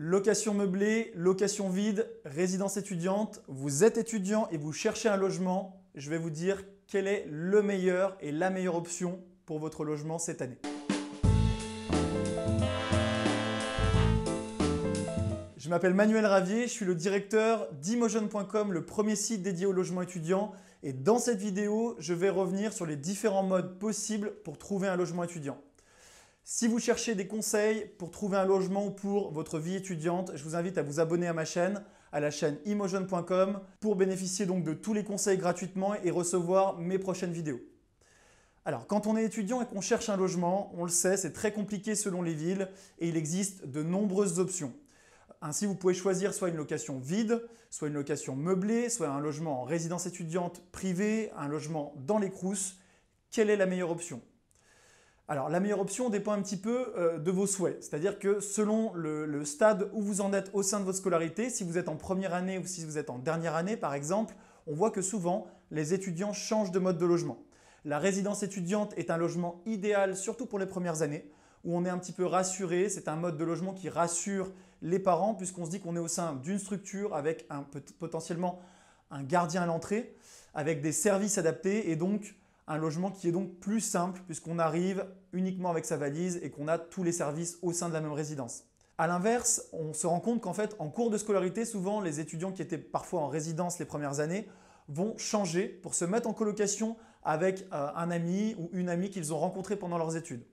Location meublée, location vide, résidence étudiante, vous êtes étudiant et vous cherchez un logement, je vais vous dire quel est le meilleur et la meilleure option pour votre logement cette année. Je m'appelle Manuel Ravier, je suis le directeur d'imogen.com, le premier site dédié au logement étudiant. Et dans cette vidéo, je vais revenir sur les différents modes possibles pour trouver un logement étudiant. Si vous cherchez des conseils pour trouver un logement pour votre vie étudiante, je vous invite à vous abonner à ma chaîne, à la chaîne imogen.com, pour bénéficier donc de tous les conseils gratuitement et recevoir mes prochaines vidéos. Alors, quand on est étudiant et qu'on cherche un logement, on le sait, c'est très compliqué selon les villes et il existe de nombreuses options. Ainsi, vous pouvez choisir soit une location vide, soit une location meublée, soit un logement en résidence étudiante privée, un logement dans les crousses. Quelle est la meilleure option alors la meilleure option dépend un petit peu euh, de vos souhaits, c'est-à-dire que selon le, stade où vous en êtes au sein de votre scolarité, si vous êtes en première année ou si vous êtes en dernière année par exemple, on voit que souvent les étudiants changent de mode de logement. La résidence étudiante est un logement idéal surtout pour les premières années où on est un petit peu rassuré, c'est un mode de logement qui rassure les parents puisqu'on se dit qu'on est au sein d'une structure avec un, potentiellement un gardien à l'entrée, avec des services adaptés et donc un logement qui est donc plus simple puisqu'on arrive uniquement avec sa valise et qu'on a tous les services au sein de la même résidence. A l'inverse, on se rend compte qu'en fait, en cours de scolarité, souvent les étudiants qui étaient parfois en résidence les premières années vont changer pour se mettre en colocation avec euh, un ami ou une amie qu'ils ont rencontré pendant leurs études.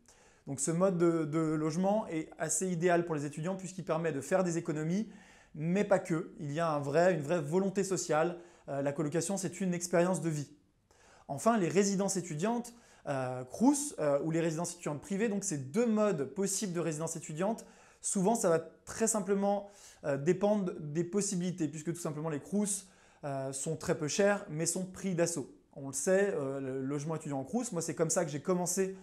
Donc ce mode de, logement est assez idéal pour les étudiants puisqu'il permet de faire des économies, mais pas que. Il y a une vraie volonté sociale. Euh, la colocation, c'est une expérience de vie. Enfin, les résidences étudiantes, euh, CRUS euh, ou les résidences étudiantes privées, donc ces deux modes possibles de résidence étudiante. Souvent, ça va très simplement euh, dépendre des possibilités, puisque tout simplement les CRUS euh, sont très peu chers, mais sont pris d'assaut. On le sait, le logement étudiant en moi c'est comme ça que j'ai commencé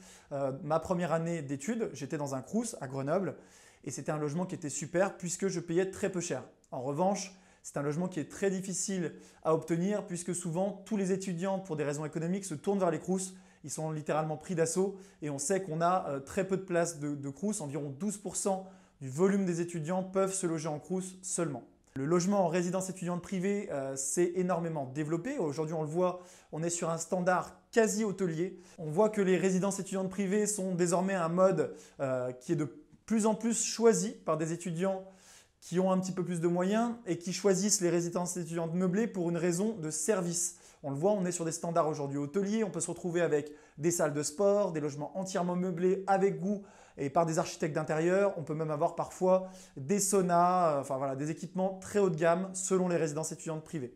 ma première année d'études. J'étais dans un CRUS à Grenoble, et c'était un logement qui était super, puisque je payais très peu cher. En revanche, c'est un logement qui est très difficile à obtenir puisque souvent tous les étudiants, pour des raisons économiques, se tournent vers les Crous. Ils sont littéralement pris d'assaut et on sait qu'on a euh, très peu de places de, Crousses. Crous. Environ 12% du volume des étudiants peuvent se loger en Crous seulement. Le logement en résidence étudiante privée euh, s'est énormément développé. Aujourd'hui, on le voit, on est sur un standard quasi hôtelier. On voit que les résidences étudiantes privées sont désormais un mode euh, qui est de plus en plus choisi par des étudiants qui ont un petit peu plus de moyens et qui choisissent les résidences étudiantes meublées pour une raison de service. On le voit, on est sur des standards aujourd'hui hôteliers, on peut se retrouver avec des salles de sport, des logements entièrement meublés avec goût et par des architectes d'intérieur, on peut même avoir parfois des saunas, euh, enfin voilà, des équipements très haut de gamme selon les résidences étudiantes privées.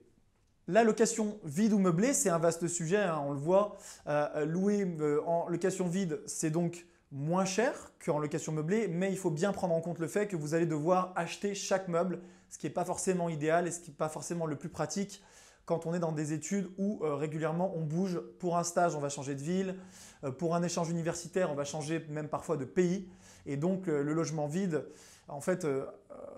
La location vide ou meublée, c'est un vaste sujet, hein, on le voit. Euh, euh, louer en location vide, c'est donc moins cher qu'en location meublée, mais il faut bien prendre en compte le fait que vous allez devoir acheter chaque meuble, ce qui n'est pas forcément idéal et ce qui n'est pas forcément le plus pratique quand on est dans des études où euh, régulièrement on bouge. Pour un stage, on va changer de ville. Euh, pour un échange universitaire, on va changer même parfois de pays. Et donc euh, le logement vide, en fait,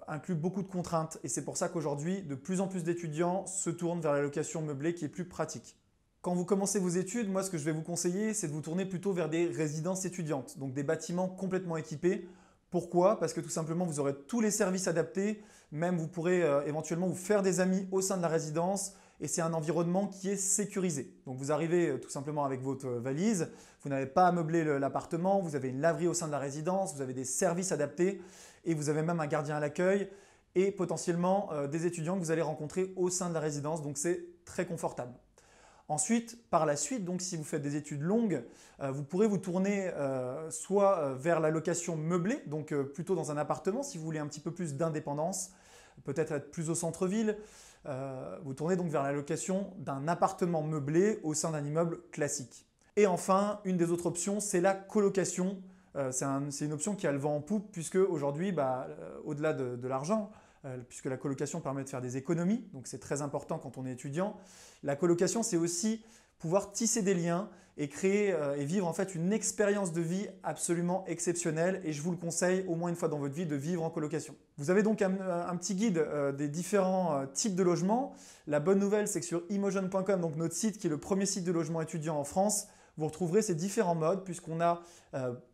inclut beaucoup de contraintes. Et c'est pour ça qu'aujourd'hui, de plus en plus d'étudiants se tournent vers la location meublée qui est plus pratique. Quand vous commencez vos études, moi ce que je vais vous conseiller, c'est de vous tourner plutôt vers des résidences étudiantes, donc des bâtiments complètement équipés. Pourquoi Parce que tout simplement, vous aurez tous les services adaptés, même vous pourrez euh, éventuellement vous faire des amis au sein de la résidence, et c'est un environnement qui est sécurisé. Donc vous arrivez euh, tout simplement avec votre euh, valise, vous n'avez pas à meubler l'appartement, vous avez une laverie au sein de la résidence, vous avez des services adaptés, et vous avez même un gardien à l'accueil, et potentiellement des étudiants que vous allez rencontrer au sein de la résidence, donc c'est très confortable. Ensuite, par la suite, donc si vous faites des études longues, euh, vous pourrez vous tourner euh, soit euh, vers la location meublée, donc plutôt dans un appartement si vous voulez un petit peu plus d'indépendance, peut-être être plus au centre-ville. vous tournez donc vers la location d'un appartement meublé au sein d'un immeuble classique. Et enfin, une des autres options, c'est la colocation. c'est une option qui a le vent en poupe puisque aujourd'hui, bah, au-delà de l'argent, euh, puisque la colocation permet de faire des économies, donc c'est très important quand on est étudiant. La colocation, c'est aussi pouvoir tisser des liens et créer euh, et vivre en fait une expérience de vie absolument exceptionnelle et je vous le conseille au moins une fois dans votre vie de vivre en colocation. Vous avez donc un, euh, petit guide des différents types de logements. La bonne nouvelle c'est que sur imogen.com, donc notre site qui est le premier site de logement étudiant en France, vous retrouverez ces différents modes puisqu'on a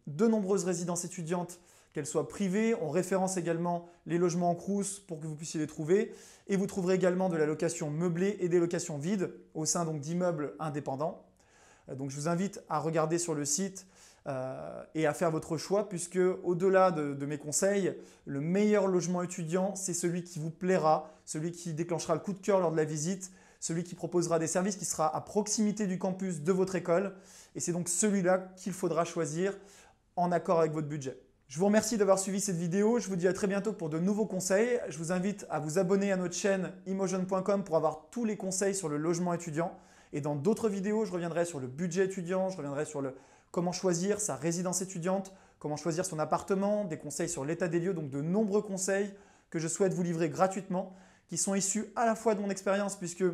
de nombreuses résidences étudiantes qu'elles soient privées. On référence également les logements en crous pour que vous puissiez les trouver. Et vous trouverez également de la location meublée et des locations vides au sein d'immeubles indépendants. Euh, donc je vous invite à regarder sur le site euh, et à faire votre choix puisque au-delà de, de, mes conseils, le meilleur logement étudiant, c'est celui qui vous plaira, celui qui déclenchera le coup de cœur lors de la visite, celui qui proposera des services qui sera à proximité du campus de votre école. Et c'est donc celui-là qu'il faudra choisir en accord avec votre budget. Je vous remercie d'avoir suivi cette vidéo, je vous dis à très bientôt pour de nouveaux conseils. Je vous invite à vous abonner à notre chaîne imogen.com pour avoir tous les conseils sur le logement étudiant. Et dans d'autres vidéos, je reviendrai sur le budget étudiant, je reviendrai sur le comment choisir sa résidence étudiante, comment choisir son appartement, des conseils sur l'état des lieux, donc de nombreux conseils que je souhaite vous livrer gratuitement, qui sont issus à la fois de mon expérience, puisque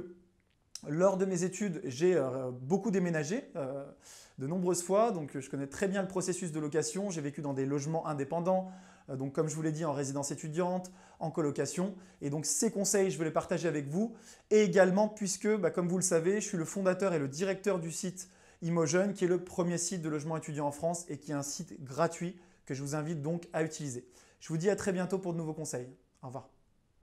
lors de mes études, j'ai euh, beaucoup déménagé euh, de nombreuses fois, donc je connais très bien le processus de location. J'ai vécu dans des logements indépendants, euh, donc comme je vous l'ai dit, en résidence étudiante, en colocation. Et donc ces conseils, je veux les partager avec vous. Et également, puisque, bah, comme vous le savez, je suis le fondateur et le directeur du site Imogen, qui est le premier site de logement étudiant en France et qui est un site gratuit que je vous invite donc à utiliser. Je vous dis à très bientôt pour de nouveaux conseils. Au revoir.